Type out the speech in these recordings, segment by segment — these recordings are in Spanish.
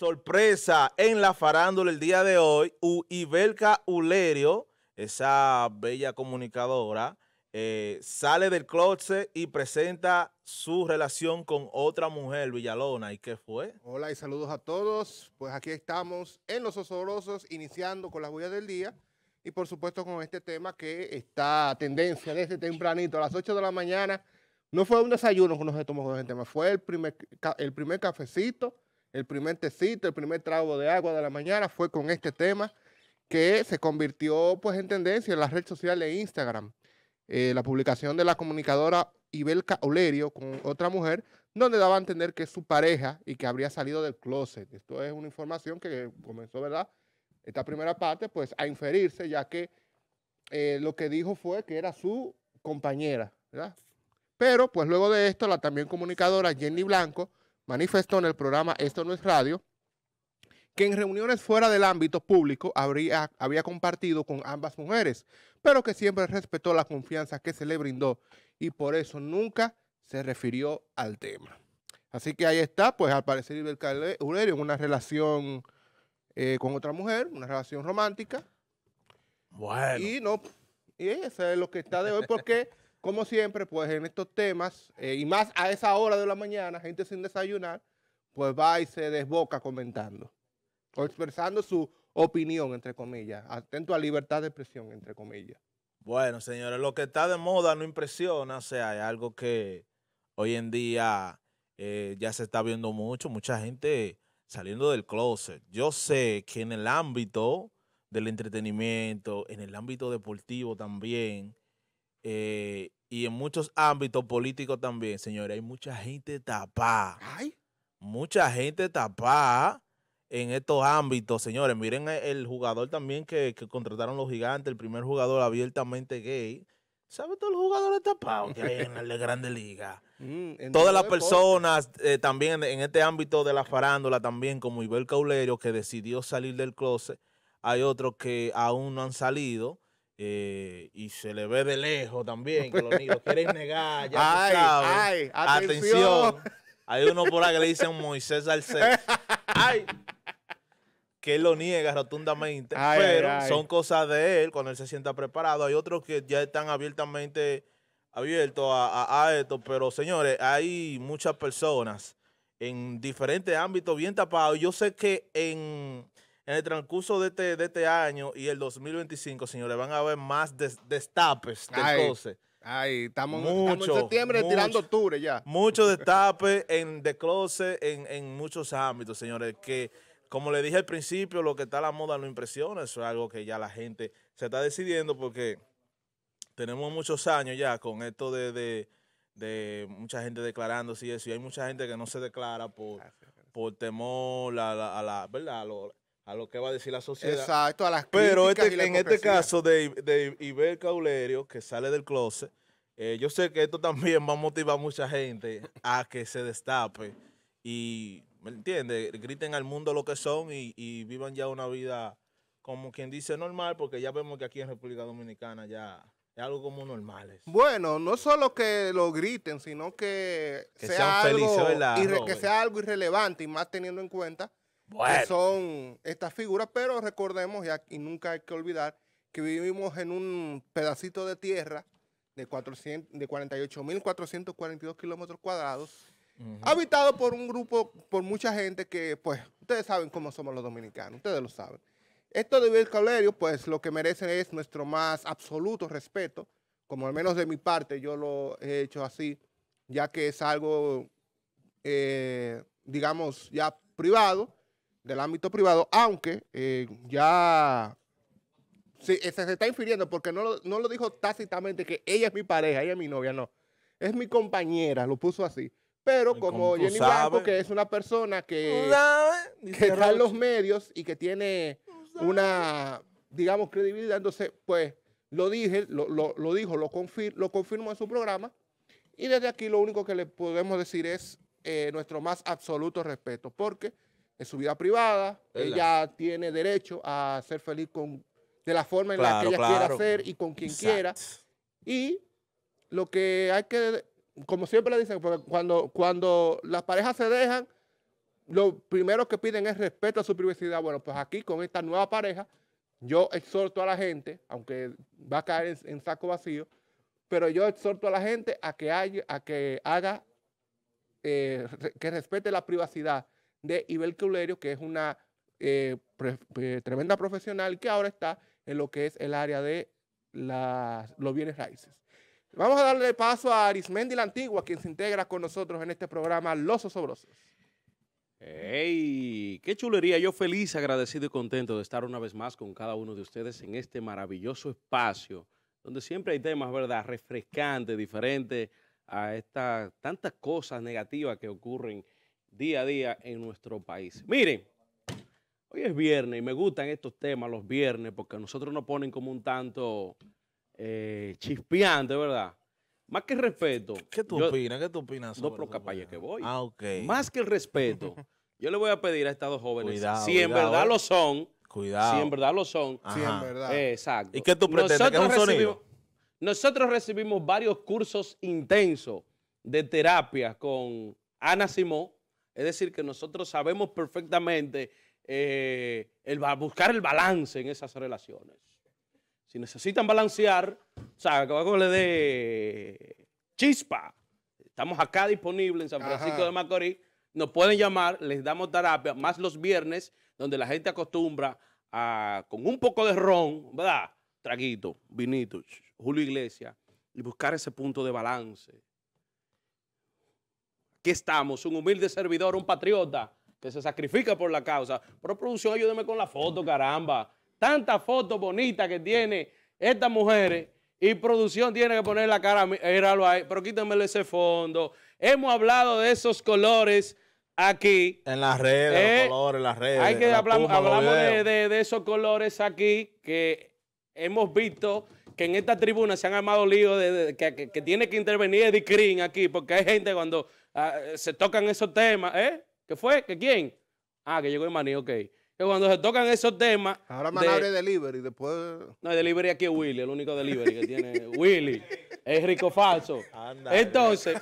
sorpresa en la farándula el día de hoy, U Ibelka Ulerio, esa bella comunicadora, eh, sale del closet y presenta su relación con otra mujer, Villalona. ¿Y qué fue? Hola y saludos a todos. Pues aquí estamos en Los Osorosos, iniciando con las huellas del día. Y por supuesto con este tema que está tendencia desde tempranito, a las 8 de la mañana. No fue un desayuno que nos tomó con gente, tema, fue el primer, el primer cafecito el primer tecito, el primer trago de agua de la mañana fue con este tema que se convirtió pues en tendencia en la red social de Instagram. Eh, la publicación de la comunicadora Ibelka Olerio con otra mujer, donde daba a entender que es su pareja y que habría salido del closet. Esto es una información que comenzó, ¿verdad? Esta primera parte, pues a inferirse, ya que eh, lo que dijo fue que era su compañera, ¿verdad? Pero, pues luego de esto, la también comunicadora Jenny Blanco manifestó en el programa Esto no es radio que en reuniones fuera del ámbito público habría, había compartido con ambas mujeres, pero que siempre respetó la confianza que se le brindó y por eso nunca se refirió al tema. Así que ahí está, pues al parecer Ibercal Ulerio en una relación eh, con otra mujer, una relación romántica. Bueno. Y no, y eso es lo que está de hoy, porque como siempre, pues en estos temas, eh, y más a esa hora de la mañana, gente sin desayunar, pues va y se desboca comentando, o expresando su opinión, entre comillas, atento a libertad de expresión, entre comillas. Bueno, señores, lo que está de moda no impresiona, o sea, es algo que hoy en día eh, ya se está viendo mucho, mucha gente saliendo del closet. Yo sé que en el ámbito del entretenimiento, en el ámbito deportivo también, eh, y en muchos ámbitos políticos también, señores, hay mucha gente tapada. Mucha gente tapada en estos ámbitos, señores. Miren el jugador también que, contrataron los gigantes, el primer jugador abiertamente gay. ¿saben todos los jugadores tapados que hay en la Grande Liga? Mm, Todas las personas eh, también en este ámbito de la farándula, también como Ibel Caulerio, que decidió salir del closet. Hay otros que aún no han salido. Eh, y se le ve de lejos también, que lo quieren negar, ya ay, atención. Hay uno por ahí que le dicen Moisés Salcedo. ay, que lo niega rotundamente, pero son cosas de él cuando él se sienta preparado. Hay otros que ya están abiertamente abiertos a esto, pero señores, hay muchas personas en diferentes ámbitos bien tapados. Yo sé que en en el transcurso de este, este año y el 2025, señores, van a haber más destapes del ay, Ay, estamos, mucho, en septiembre tirando octubre ya. Muchos destapes en The Closet en, muchos ámbitos, señores, que como le dije al principio, lo que está a la moda no impresiona, eso es algo que ya la gente se está decidiendo porque tenemos muchos años ya con esto de, mucha gente declarándose y eso, y hay mucha gente que no se declara por, por temor a la, a la ¿verdad? A lo, a lo que va a decir la sociedad. Exacto, a las Pero este en este caso de, de Iber Caulerio, que sale del closet, eh, yo sé que esto también va a motivar a mucha gente a que se destape y, ¿me entiende, Griten al mundo lo que son y, vivan ya una vida, como quien dice, normal, porque ya vemos que aquí en República Dominicana ya es algo como normal. Bueno, no solo que lo griten, sino que, sea, algo que sea algo irrelevante y más teniendo en cuenta son estas figuras, pero recordemos, y, nunca hay que olvidar, que vivimos en un pedacito de tierra de, 48.442 kilómetros cuadrados, habitado por un grupo, por mucha gente que, pues, ustedes saben cómo somos los dominicanos, ustedes lo saben. Esto de Calerio, pues, lo que merece es nuestro más absoluto respeto, como al menos de mi parte yo lo he hecho así, ya que es algo, eh, digamos, ya privado, del ámbito privado, aunque eh, ya eh, se, está infiriendo porque no lo, dijo tácitamente que ella es mi pareja, ella es mi novia, no. Es mi compañera, lo puso así. Pero como Jenny Blanco, que es una persona que, está en los medios y que tiene una, digamos, credibilidad, entonces, pues, lo dije, lo, dijo, lo, confir, lo en su programa. Y desde aquí lo único que le podemos decir es eh, nuestro más absoluto respeto, porque en su vida privada. ella tiene derecho a ser feliz con, de la forma en la que ella quiera ser y con quien quiera. Y lo que hay que, como siempre le dicen, pues, cuando, cuando las parejas se dejan, lo primero que piden es respeto a su privacidad. Bueno, pues aquí con esta nueva pareja, yo exhorto a la gente, aunque va a caer en, saco vacío, pero yo exhorto a la gente a que, a que haga, eh, que respete la privacidad de Ibel Culerio, que es una eh, eh, tremenda profesional que ahora está en lo que es el área de los bienes raíces. Vamos a darle paso a Arismendi la Antigua, quien se integra con nosotros en este programa Los Osobrosos. ¡Ey! ¡Qué chulería! Yo feliz, agradecido y contento de estar una vez más con cada uno de ustedes en este maravilloso espacio, donde siempre hay temas, ¿verdad?, refrescantes, diferentes a estas tantas cosas negativas que ocurren día a día en nuestro país. Miren, hoy es viernes y me gustan estos temas los viernes porque a nosotros nos ponen como un tanto eh, chispeante, ¿verdad? Más que el respeto. ¿Qué tú opinas? ¿Qué tú opinas? Sobre no, que voy. Ah, ok. Más que el respeto, yo le voy a pedir a estas dos jóvenes, si en verdad lo eh. son, cuidado. si en verdad lo son, si en verdad. Eh, exacto. ¿Y qué tú pretendes? Nosotros ¿Que es un recibimos, Nosotros recibimos varios cursos intensos de terapia con Ana Simón, es decir, que nosotros sabemos perfectamente eh, el, buscar el balance en esas relaciones. Si necesitan balancear, o sea, que algo le dé chispa. Estamos acá disponibles en San Francisco de Macorís. Nos pueden llamar, les damos terapia, más los viernes, donde la gente acostumbra con un poco de ron, ¿verdad? Traguito, vinito, Julio Iglesias, y buscar ese punto de balance que estamos, un humilde servidor, un patriota que se sacrifica por la causa. Pero producción, ayúdeme con la foto, caramba. Tanta foto bonita que tiene estas mujeres y producción tiene que poner la cara, eh, míralo ahí, pero quítemelo ese fondo. Hemos hablado de esos colores aquí. En las redes, los eh, colores, las redes. Hay que hablar, hablamos, de esos colores aquí que hemos visto que en esta tribuna se han armado líos de, que, tiene que intervenir Eddie Green aquí, porque hay gente cuando ah, se tocan esos temas, ¿eh? ¿Qué fue? qué quién? Ah, que llegó el maní, ok. Que cuando se tocan esos temas. Ahora me de, delivery, después. No, el delivery aquí es Willy, el único delivery que tiene Willy. Es rico falso. Entonces,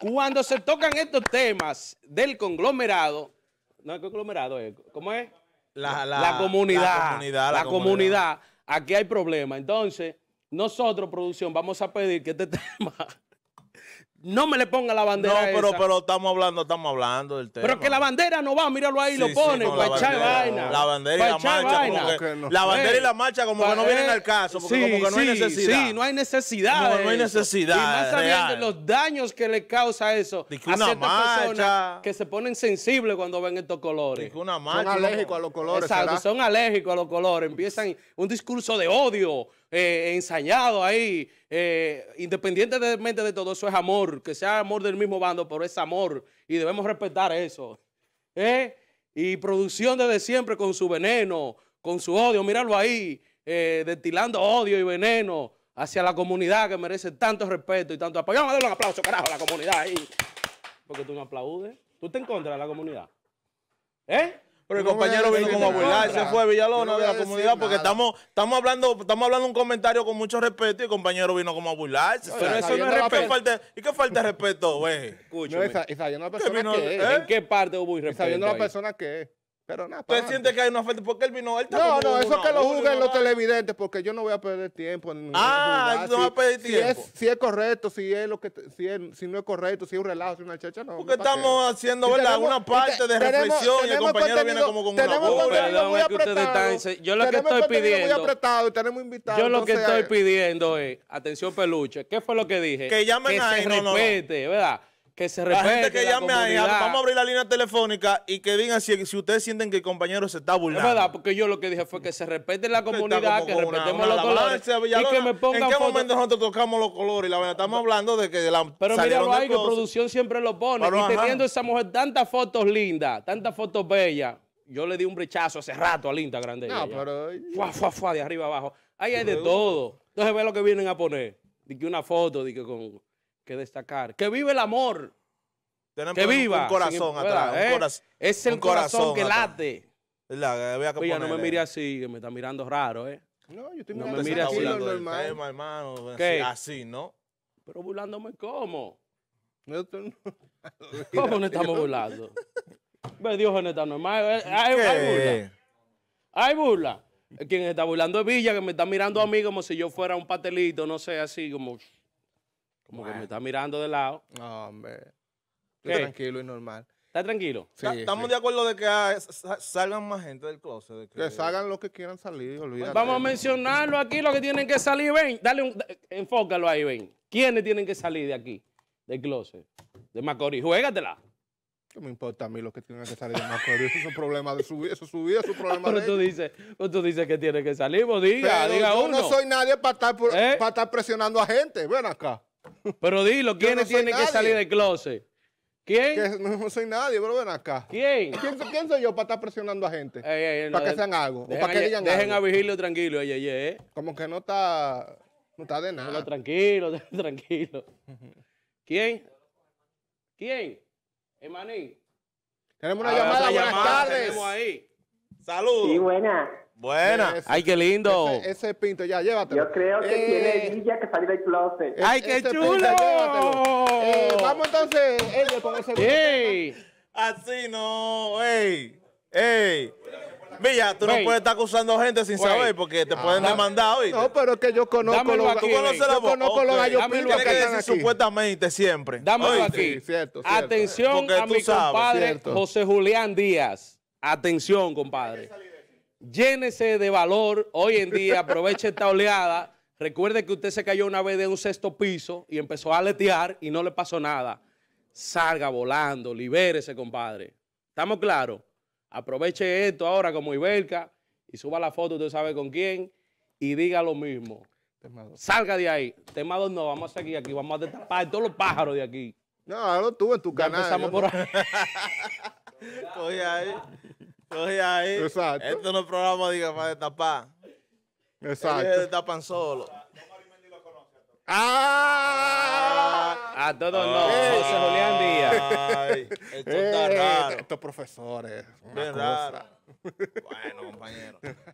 cuando se tocan estos temas del conglomerado, no el conglomerado, eh, ¿cómo es? La, la, comunidad. La, comunidad. La, comunidad. Aquí hay problema. Entonces, nosotros, producción, vamos a pedir que este tema no me le ponga la bandera. No, pero, pero estamos hablando, estamos hablando del tema. Pero que la bandera no va, míralo ahí, y lo pone, vaina. La bandera y eh, la marcha, como que, no. La bandera y la marcha como que no vienen eh, al caso, porque como que no hay necesidad. Sí, no hay necesidad. No, hay necesidad. Y más sabiendo los daños que le causa eso a una personas que se ponen sensibles cuando ven estos colores. una marcha. Son alérgicos a los colores. Exacto, son alérgicos a los colores. Empiezan un discurso de odio eh, ensañado ahí, eh, independientemente de todo, eso es amor, que sea amor del mismo bando, pero es amor y debemos respetar eso. ¿eh? Y producción desde siempre con su veneno, con su odio, míralo ahí, eh, destilando odio y veneno hacia la comunidad que merece tanto respeto y tanto apoyo. Vamos a darle un aplauso, carajo, a la comunidad ahí. Porque tú no aplaudes. ¿Tú te contra de la comunidad? ¿Eh? Pero el compañero vino como a burlarse, se fue Villalona de la comunidad porque estamos, estamos hablando, estamos hablando un comentario con mucho respeto y el compañero vino como a burlarse. Pero eso no es respeto. ¿Y qué falta de respeto, güey? Escúchame. y ¿En qué parte hubo irrespeto? Sabiendo la persona que es. Pero nada, ¿Usted siente que hay una falta? porque él vino? Él no, no, eso que lo juzguen los televidentes, porque yo no voy a perder tiempo. ah, no si, a perder tiempo. Si es, correcto, si es lo que si, si no es correcto, si es un relajo, si es una chacha, no. Porque estamos haciendo, ¿verdad? una parte de reflexión y el compañero viene como con una bola. muy apretado, yo lo que estoy pidiendo. Muy apretado, y tenemos invitados, yo lo que estoy eh, pidiendo es, atención peluche, ¿qué fue lo que dije? Que llamen a él, no, no, ¿verdad? que se respete. La que vamos a abrir la línea telefónica y que digan si, si ustedes sienten que el compañero se está burlando. Es verdad, porque yo lo que dije fue que se respete la comunidad, que, respetemos los colores. y que me pongan ¿En qué momento nosotros tocamos los colores? Y la verdad, estamos hablando de que la Pero míralo ahí, que producción siempre lo pone. y teniendo esa mujer tantas fotos lindas, tantas fotos bellas. Yo le di un brechazo hace rato al Instagram de No, pero... de arriba abajo. Ahí hay de todo. Entonces ve lo que vienen a poner. De que una foto, de que con que destacar. Que vive el amor. que viva. Un corazón atrás. Eh, es el corazón, que late. Eh, no me mire así, que me está mirando raro, ¿eh? No, yo estoy me así. Así, ¿no? Pero burlándome, ¿cómo? ¿Cómo estamos burlando? Dios, no está normal. Eh, hay, burla. Hay Quien está burlando es Villa, que me está mirando a mí como si yo fuera un patelito, no sé, así como... Como que me está mirando de lado. No, hombre. tranquilo y normal. ¿Está tranquilo? Estamos de acuerdo de que ah, salgan más gente del closet. que... salgan los que quieran salir, pues Vamos a mencionarlo aquí, los que tienen que salir, ven. Dale un, enfócalo ahí, ven. ¿Quiénes tienen que salir de aquí, del closet? De Macorís, juégatela. ¿Qué me importa a mí los que tienen que salir de Macorís? Eso es un problema de su vida, eso es su vida, es un problema de tú dices, pero tú dices que tiene que salir, vos diga, yo no soy nadie para ¿Eh? para estar presionando a gente, ven acá. Pero dilo, ¿quiénes tienen que salir del closet? ¿Quién? no soy nadie, pero ven acá. ¿Quién? ¿Quién, soy yo para estar presionando a gente? para que sean algo. Dejen, para que dejen a Vigilio tranquilo, Como que no está. No está de nada. tranquilo, tranquilo. ¿Quién? ¿Quién? Emaní. Tenemos una llamada. Buenas tardes. Ahí. Saludos. Sí, buenas. Buena. Ay, qué lindo. Ese, pinto, ya, llévatelo. Yo creo que eh, tiene Villa que salir del closet. ¡Ay, qué chulo! Eh, vamos entonces, ellos con ese ¡Ey! Así no, ey. Ey. Villa, tú no puedes estar acusando gente sin saber porque te ah. pueden demandar hoy. No, pero es que yo conozco los aquí, Yo conozco los gallos pintos que, que supuestamente siempre. Dámelo aquí. cierto, Atención a mi compadre José Julián Díaz. Atención, compadre llénese de valor hoy en día, aproveche esta oleada. Recuerde que usted se cayó una vez de un sexto piso y empezó a letear y no le pasó nada. Salga volando, libérese, compadre. ¿Estamos claros? Aproveche esto ahora como Iberca y suba la foto, usted sabe con quién, y diga lo mismo. Salga de ahí. Tema no, vamos a seguir aquí, vamos a destapar todos los pájaros de aquí. No, lo tú en tu canal. Empezamos por ahí. ahí. Entonces ahí, esto no es programa diga, para destapar. Exacto. Ellos destapan solo. ¡Ah! ah a todos los no. se Julián Díaz. Ay, esto está eh, raro. Estos profesores. Una raro. Bueno, compañero.